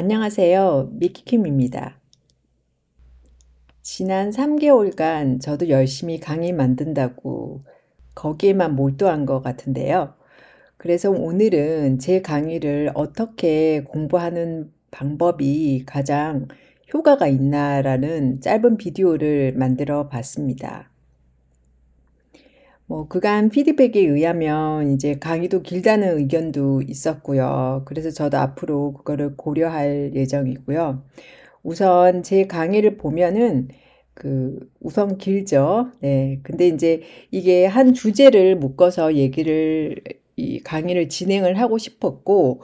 안녕하세요. 미키킴입니다. 지난 3개월간 저도 열심히 강의 만든다고 거기에만 몰두한 것 같은데요. 그래서 오늘은 제 강의를 어떻게 공부하는 방법이 가장 효과가 있나라는 짧은 비디오를 만들어 봤습니다. 뭐 그간 피드백에 의하면 이제 강의도 길다는 의견도 있었고요. 그래서 저도 앞으로 그거를 고려할 예정이고요. 우선 제 강의를 보면은 그 우선 길죠. 네. 근데 이제 이게 한 주제를 묶어서 얘기를 이 강의를 진행을 하고 싶었고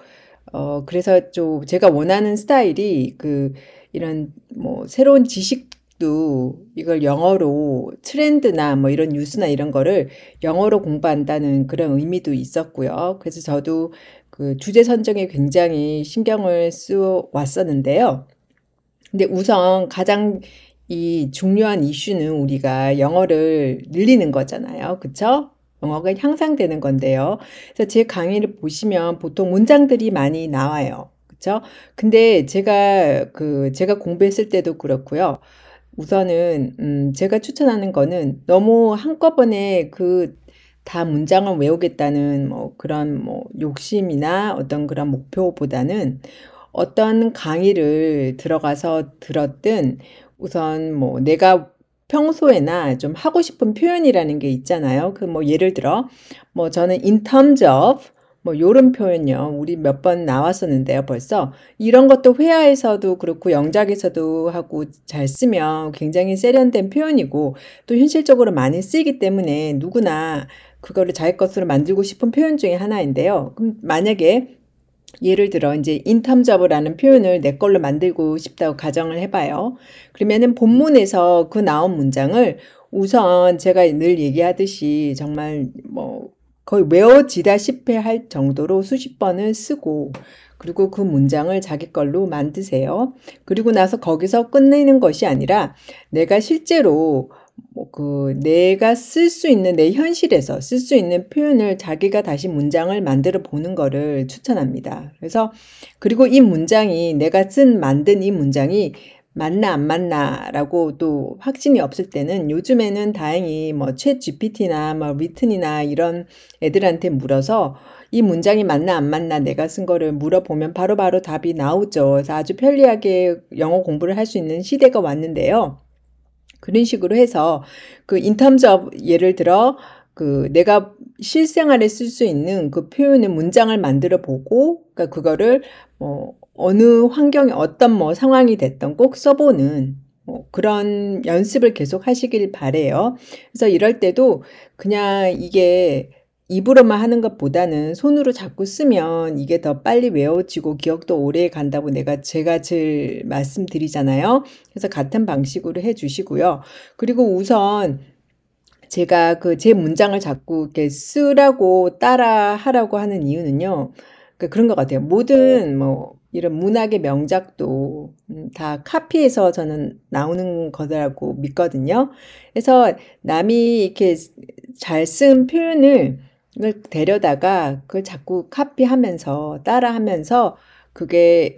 어 그래서 좀 제가 원하는 스타일이 그 이런 뭐 새로운 지식 아직도 이걸 영어로 트렌드나 뭐 이런 뉴스나 이런 거를 영어로 공부한다는 그런 의미도 있었고요. 그래서 저도 그 주제 선정에 굉장히 신경을 쓰 왔었는데요. 근데 우선 가장 이 중요한 이슈는 우리가 영어를 늘리는 거잖아요. 그쵸? 영어가 향상되는 건데요. 그래서 제 강의를 보시면 보통 문장들이 많이 나와요. 그쵸? 근데 제가 그 제가 공부했을 때도 그렇고요. 우선은 음, 제가 추천하는 거는 너무 한꺼번에 그 다 문장을 외우겠다는 뭐 그런 뭐 욕심이나 어떤 그런 목표보다는 어떤 강의를 들어가서 들었든 우선 뭐 내가 평소에나 좀 하고 싶은 표현이라는 게 있잖아요. 그 뭐 예를 들어 뭐 저는 in terms of 뭐 요런 표현요. 우리 몇 번 나왔었는데요. 벌써 이런 것도 회화에서도 그렇고 영작에서도 하고 잘 쓰면 굉장히 세련된 표현이고 또 현실적으로 많이 쓰이기 때문에 누구나 그거를 자기 것으로 만들고 싶은 표현 중에 하나인데요. 그럼 만약에 예를 들어 이제 인탐잡어라는 표현을 내 걸로 만들고 싶다고 가정을 해봐요. 그러면은 본문에서 그 나온 문장을 우선 제가 늘 얘기하듯이 정말 뭐 거의 외워지다시피 할 정도로 수십 번을 쓰고 그리고 그 문장을 자기 걸로 만드세요. 그리고 나서 거기서 끝내는 것이 아니라 내가 실제로 뭐그 내가 쓸 수 있는 내 현실에서 쓸 수 있는 표현을 자기가 다시 문장을 만들어 보는 거를 추천합니다. 그래서 그리고 이 문장이 내가 쓴 만든 이 문장이 맞나 안 맞나라고 또 확신이 없을 때는 요즘에는 다행히 뭐 챗 GPT나 뭐위튼이나 이런 애들한테 물어서 이 문장이 맞나 안 맞나 내가 쓴 거를 물어보면 바로바로 바로 답이 나오죠. 그래서 아주 편리하게 영어 공부를 할 수 있는 시대가 왔는데요. 그런 식으로 해서 그 인텀접 예를 들어 그 내가 실생활에 쓸 수 있는 그 표현의 문장을 만들어 보고 그러니까 그거를 뭐 어느 환경이 어떤 뭐 상황이 됐던 꼭 써보는 뭐 그런 연습을 계속 하시길 바래요. 그래서 이럴 때도 그냥 이게 입으로만 하는 것보다는 손으로 자꾸 쓰면 이게 더 빨리 외워지고 기억도 오래 간다고 내가 제가 제일 말씀드리잖아요. 그래서 같은 방식으로 해 주시고요. 그리고 우선 제가 그 제 문장을 자꾸 이렇게 쓰라고 따라 하라고 하는 이유는요. 그 그런 것 같아요. 모든 뭐 이런 문학의 명작도 음, 다 카피해서 저는 나오는 거라고 믿거든요. 그래서 남이 이렇게 잘 쓴 표현을 데려다가 그걸 자꾸 카피하면서 따라하면서 그게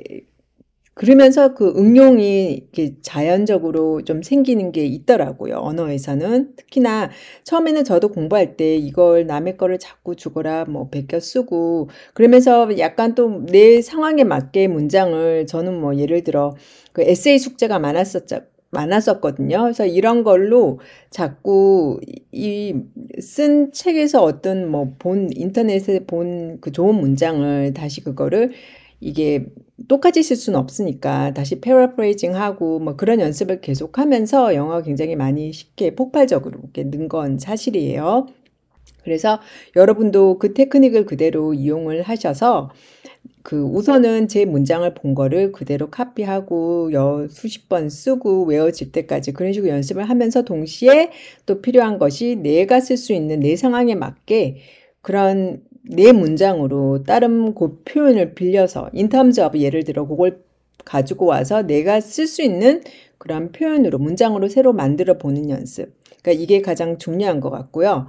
그러면서 그 응용이 자연적으로 좀 생기는 게 있더라고요. 언어에서는 특히나 처음에는 저도 공부할 때 이걸 남의 거를 자꾸 주거라 뭐 베껴 쓰고 그러면서 약간 또 내 상황에 맞게 문장을 저는 뭐 예를 들어 그 에세이 숙제가 많았었죠. 많았었거든요. 그래서 이런 걸로 자꾸 이 쓴 책에서 어떤 뭐 본 인터넷에 본 그 좋은 문장을 다시 그거를 이게 똑같이 쓸 수는 없으니까 다시 패러프레이징하고 뭐 그런 연습을 계속하면서 영어가 굉장히 많이 쉽게 폭발적으로 는 건 사실이에요. 그래서 여러분도 그 테크닉을 그대로 이용을 하셔서 그 우선은 제 문장을 본 거를 그대로 카피하고 여 수십 번 쓰고 외워질 때까지 그런 식으로 연습을 하면서 동시에 또 필요한 것이 내가 쓸 수 있는 내 상황에 맞게 그런 네 문장으로 다른 그 표현을 빌려서 인터엄즈 업 예를 들어 그걸 가지고 와서 내가 쓸 수 있는 그런 표현으로 문장으로 새로 만들어 보는 연습. 그러니까 이게 가장 중요한 것 같고요.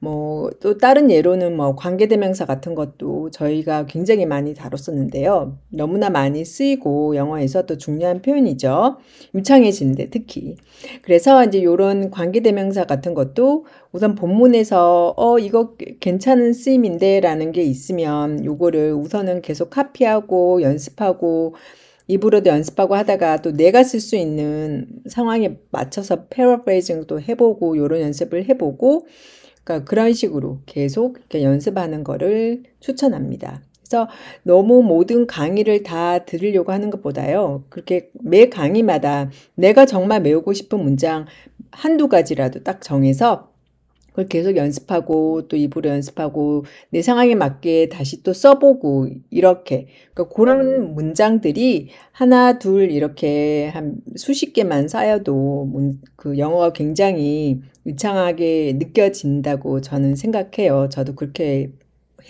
뭐 또 다른 예로는 뭐 관계대명사 같은 것도 저희가 굉장히 많이 다뤘었는데요. 너무나 많이 쓰이고 영어에서 또 중요한 표현이죠. 유창해지는데 특히. 그래서 이제 요런 관계대명사 같은 것도 우선 본문에서 어 이거 괜찮은 쓰임인데 라는 게 있으면 요거를 우선은 계속 카피하고 연습하고 입으로도 연습하고 하다가 또 내가 쓸 수 있는 상황에 맞춰서 패러프레이징도 해보고 요런 연습을 해보고 그러니까 그런 식으로 계속 이렇게 연습하는 거를 추천합니다. 그래서 너무 모든 강의를 다 들으려고 하는 것보다요. 그렇게 매 강의마다 내가 정말 외우고 싶은 문장 한두 가지라도 딱 정해서 그걸 계속 연습하고 또 입으로 연습하고 내 상황에 맞게 다시 또 써보고 이렇게 그러니까 그런 문장들이 하나 둘 이렇게 한 수십 개만 쌓여도 문, 그 영어가 굉장히 유창하게 느껴진다고 저는 생각해요. 저도 그렇게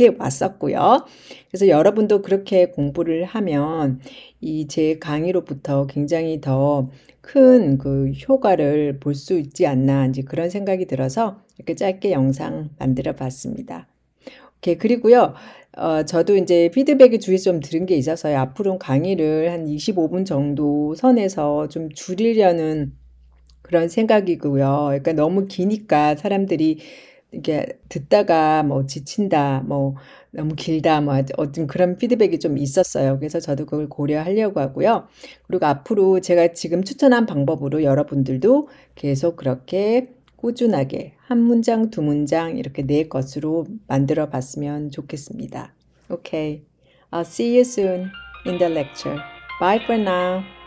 해 왔었고요. 그래서 여러분도 그렇게 공부를 하면 이 제 강의로부터 굉장히 더 큰 그 효과를 볼 수 있지 않나 이제 그런 생각이 들어서 이렇게 짧게 영상 만들어 봤습니다. 오케이 그리고요. 어, 저도 이제 피드백이 주위 좀 들은 게 있어서 앞으로 강의를 한 25분 정도 선에서 좀 줄이려는 그런 생각이고요. 그러니까 너무 기니까 사람들이 이게 듣다가 뭐 지친다, 뭐 너무 길다, 뭐 어떤 그런 피드백이 좀 있었어요. 그래서 저도 그걸 고려하려고 하고요. 그리고 앞으로 제가 지금 추천한 방법으로 여러분들도 계속 그렇게 꾸준하게 한 문장, 두 문장 이렇게 네 것으로 만들어 봤으면 좋겠습니다. Okay. I'll see you soon in the lecture. Bye for now.